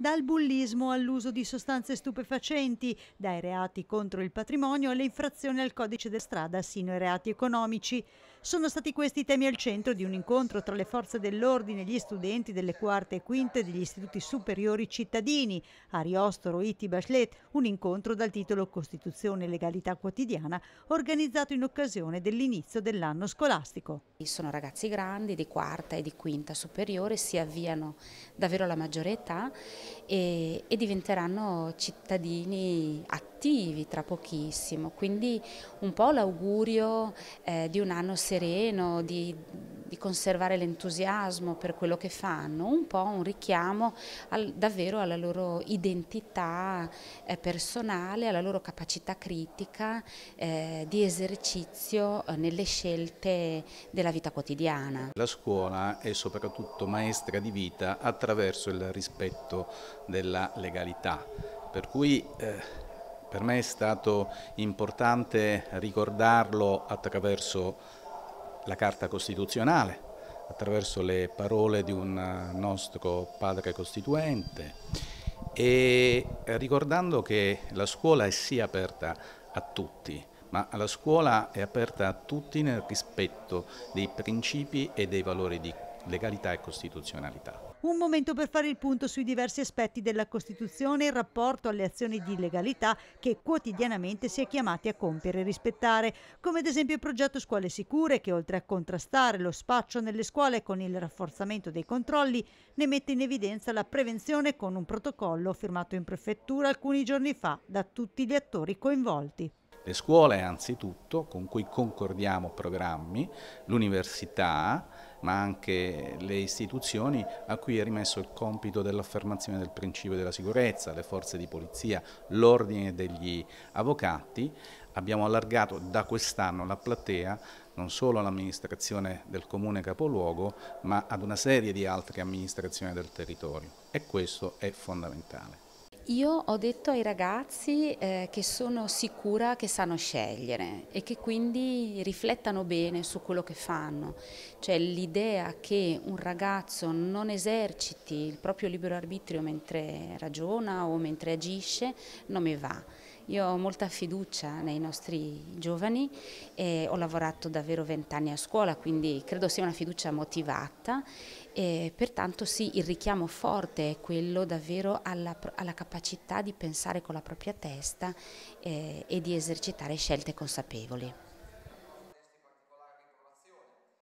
dal bullismo all'uso di sostanze stupefacenti, dai reati contro il patrimonio alle infrazioni al codice della strada sino ai reati economici. Sono stati questi i temi al centro di un incontro tra le forze dell'ordine e gli studenti delle quarte e quinte degli istituti superiori cittadini, Ariostoro, Iti, Bachelet, un incontro dal titolo Costituzione e legalità quotidiana organizzato in occasione dell'inizio dell'anno scolastico. Sono ragazzi grandi di quarta e di quinta superiore, si avviano davvero alla maggiore età e, e diventeranno cittadini attivi tra pochissimo, quindi un po' l'augurio eh, di un anno sereno, di di conservare l'entusiasmo per quello che fanno, un po' un richiamo al, davvero alla loro identità eh, personale, alla loro capacità critica eh, di esercizio eh, nelle scelte della vita quotidiana. La scuola è soprattutto maestra di vita attraverso il rispetto della legalità, per cui... Eh, per me è stato importante ricordarlo attraverso la Carta Costituzionale attraverso le parole di un eh, nostro padre costituente e ricordando che la scuola è sì aperta a tutti, ma la scuola è aperta a tutti nel rispetto dei principi e dei valori di legalità e costituzionalità. Un momento per fare il punto sui diversi aspetti della Costituzione in rapporto alle azioni di legalità che quotidianamente si è chiamati a compiere e rispettare, come ad esempio il progetto Scuole Sicure che oltre a contrastare lo spaccio nelle scuole con il rafforzamento dei controlli, ne mette in evidenza la prevenzione con un protocollo firmato in prefettura alcuni giorni fa da tutti gli attori coinvolti. Le scuole anzitutto con cui concordiamo programmi, l'università, ma anche le istituzioni a cui è rimesso il compito dell'affermazione del principio della sicurezza, le forze di polizia, l'ordine degli avvocati. Abbiamo allargato da quest'anno la platea non solo all'amministrazione del comune capoluogo, ma ad una serie di altre amministrazioni del territorio e questo è fondamentale. Io ho detto ai ragazzi eh, che sono sicura che sanno scegliere e che quindi riflettano bene su quello che fanno, cioè l'idea che un ragazzo non eserciti il proprio libero arbitrio mentre ragiona o mentre agisce non mi va io ho molta fiducia nei nostri giovani ho lavorato davvero vent'anni a scuola, quindi credo sia una fiducia motivata e pertanto sì, il richiamo forte è quello davvero alla, alla capacità di pensare con la propria testa eh, e di esercitare scelte consapevoli.